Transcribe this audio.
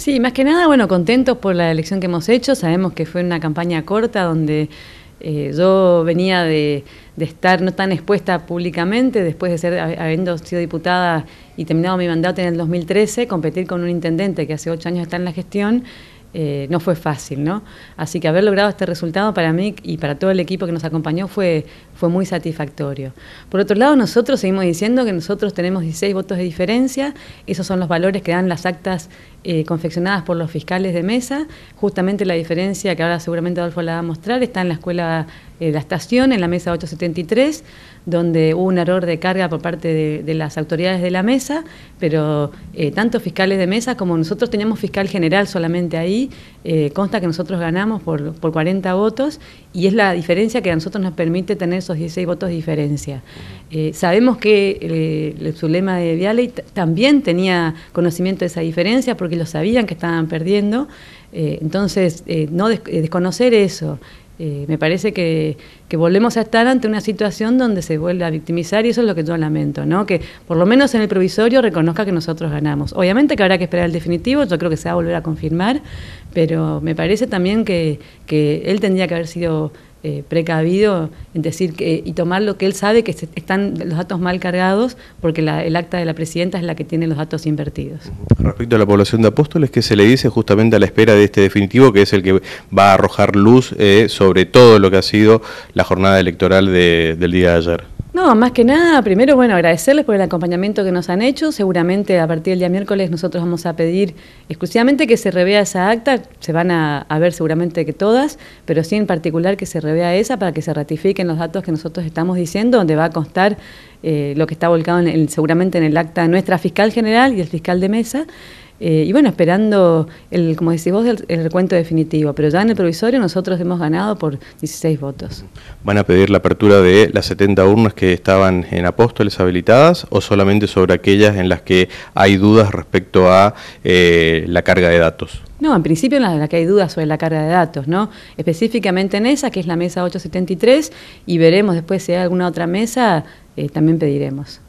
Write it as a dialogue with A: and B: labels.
A: Sí, más que nada, bueno, contentos por la elección que hemos hecho. Sabemos que fue una campaña corta donde eh, yo venía de, estar no tan expuesta públicamente después de ser habiendo sido diputada y terminado mi mandato en el 2013, competir con un intendente que hace ocho años está en la gestión eh, no fue fácil, ¿no? Así que haber logrado este resultado para mí y para todo el equipo que nos acompañó fue, fue muy satisfactorio. Por otro lado, nosotros seguimos diciendo que nosotros tenemos 16 votos de diferencia, esos son los valores que dan las actas eh, confeccionadas por los fiscales de mesa, justamente la diferencia que ahora seguramente Adolfo la va a mostrar está en la escuela eh, de La Estación, en la mesa 873, donde hubo un error de carga por parte de, de las autoridades de la mesa, pero tanto fiscales de mesa como nosotros teníamos fiscal general solamente ahí, eh, consta que nosotros ganamos por, 40 votos y es la diferencia que a nosotros nos permite tener esos 16 votos de diferencia. Eh, sabemos que eh, el sublema de Vialey también tenía conocimiento de esa diferencia porque lo sabían que estaban perdiendo, entonces no desconocer eso, eh, me parece que, volvemos a estar ante una situación donde se vuelve a victimizar y eso es lo que yo lamento, ¿no? Que por lo menos en el provisorio reconozca que nosotros ganamos. Obviamente que habrá que esperar el definitivo, yo creo que se va a volver a confirmar, pero me parece también que, que él tendría que haber sido eh, precavido en decir que, y tomar lo que él sabe que están los datos mal cargados porque el acta de la presidenta es la que tiene los datos invertidos.
B: Respecto a la población de Apóstoles, que se le dice justamente a la espera de este definitivo que es el que va a arrojar luz eh, sobre todo lo que ha sido la jornada electoral del día de ayer?
A: No, más que nada, primero, bueno, agradecerles por el acompañamiento que nos han hecho. Seguramente a partir del día miércoles nosotros vamos a pedir exclusivamente que se revea esa acta, se van a, ver seguramente que todas, pero sí en particular que se revea esa para que se ratifiquen los datos que nosotros estamos diciendo, donde va a constar eh, lo que está volcado en seguramente en el acta nuestra fiscal general y el fiscal de mesa. Eh, y bueno, esperando, el, como decís vos, el, recuento definitivo. Pero ya en el provisorio nosotros hemos ganado por 16 votos.
B: ¿Van a pedir la apertura de las 70 urnas que estaban en apóstoles habilitadas o solamente sobre aquellas en las que hay dudas respecto a eh, la carga de datos?
A: No, en principio en las que hay dudas sobre la carga de datos, ¿no? Específicamente en esa, que es la mesa 873, y veremos después si hay alguna otra mesa, eh, también pediremos.